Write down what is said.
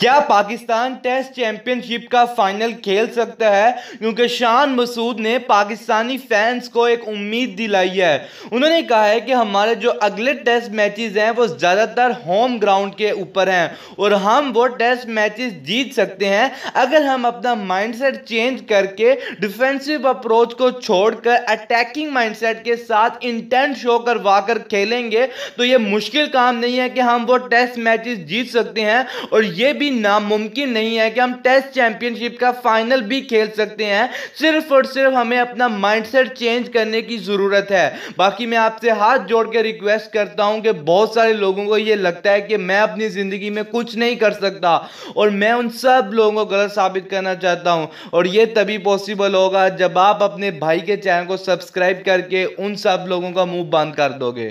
क्या Pakistan test championship का final खेल सकता है क्योंकि शान मसूद ने पाकिस्तानी फैंस को एक उम्मीद दिलाई है उन्होंने कहा है कि हमारे जो अगले टेस्ट मैचेस हैं वो ज़्यादातर होम ग्राउंड के ऊपर हैं और हम वो टेस्ट मैचेस जीत सकते हैं अगर हम अपना माइंडसेट चेंज करके डिफेंसिव अप्रोच को छोड़कर अटैकिंग माइंड के साथ इंटेंट शो करवा कर खेलेंगे तो ये मुश्किल काम नहीं है कि हम वो टेस्ट मैच जीत सकते हैं और ये भी भी नामुमकिन नहीं है कि हम टेस्ट चैंपियनशिप का फाइनल भी खेल सकते हैं सिर्फ और सिर्फ हमें अपना माइंडसेट चेंज करने की ज़रूरत है बाकी मैं आपसे हाथ जोड़ के रिक्वेस्ट करता हूं कि बहुत सारे लोगों को यह लगता है कि मैं अपनी ज़िंदगी में कुछ नहीं कर सकता और मैं उन सब लोगों को गलत साबित करना चाहता हूं और यह तभी पॉसिबल होगा जब आप अपने भाई के चैनल को सब्सक्राइब करके उन सब लोगों का मुंह बंद कर दोगे